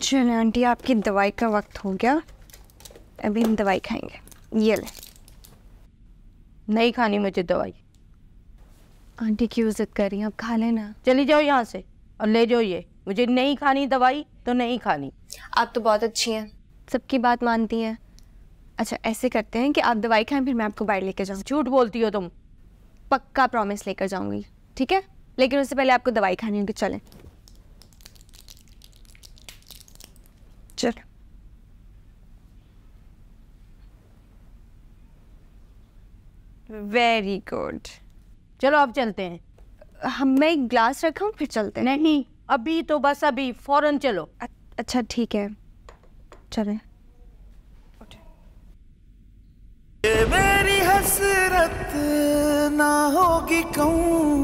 चलो आंटी आपकी दवाई का वक्त हो गया अभी हम दवाई खाएंगे ये ले नहीं खानी मुझे दवाई आंटी क्यों इज्जत कर रही हैं आप खा लेना चली जाओ यहाँ से और ले जाओ ये मुझे नहीं खानी दवाई तो नहीं खानी आप तो बहुत अच्छी हैं सबकी बात मानती हैं अच्छा ऐसे करते हैं कि आप दवाई खाएं फिर मैं आपको बाहर लेकर जाऊँ झूठ बोलती हो तुम पक्का प्रॉमिस लेकर जाऊंगी ठीक है लेकिन उससे पहले आपको दवाई खानी होगी चलें चल वेरी गुड चलो अब चलते हैं हम मैं एक ग्लास रखा फिर चलते हैं नहीं अभी तो बस अभी फौरन चलो अच्छा ठीक है चले मेरी हसरत ना होगी कहूँ